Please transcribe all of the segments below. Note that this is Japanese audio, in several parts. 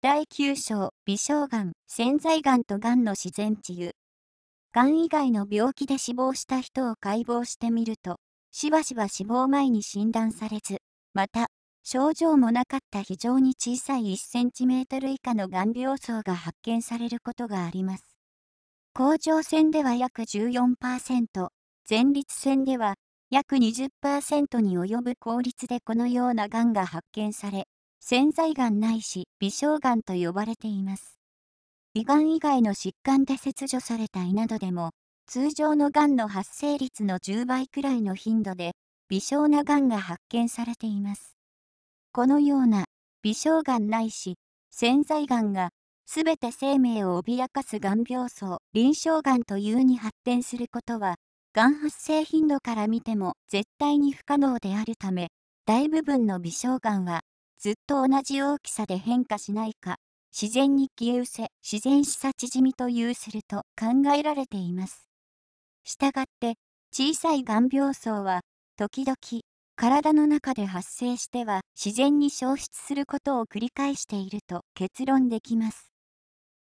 第9章、微小がん、潜在がんとがんの自然治癒。がん以外の病気で死亡した人を解剖してみると、しばしば死亡前に診断されず、また、症状もなかった非常に小さい1センチメートル以下のがん病層が発見されることがあります。甲状腺では約14%、前立腺では約20%に及ぶ効率でこのようながんが発見され、潜在がんないし微小がんと呼ばれています。胃がん以外の疾患で切除された胃などでも、通常のがんの発生率の10倍くらいの頻度で、微小ながんが発見されています。このような微小がんないし潜在がんがすべて生命を脅かすがん病巣臨床がんというに発展することはがん発生頻度から見ても絶対に不可能であるため大部分の微小がんはずっと同じ大きさで変化しないか、自然に消え失せ、自然しさ縮みと有すると考えられています。したがって、小さい眼病層は、時々、体の中で発生しては自然に消失することを繰り返していると結論できます。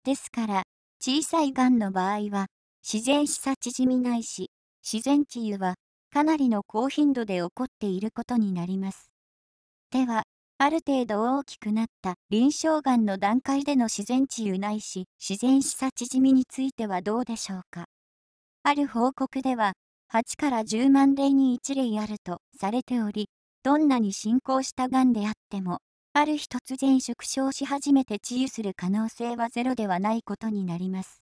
ですから、小さいがんの場合は、自然しさ縮みないし、自然治癒は、かなりの高頻度で起こっていることになります。では、ある程度大きくなった臨床がんの段階での自然治癒ないし自然視察縮みについてはどうでしょうか。ある報告では8から10万例に1例あるとされておりどんなに進行したがんであってもある日突然縮小し始めて治癒する可能性はゼロではないことになります。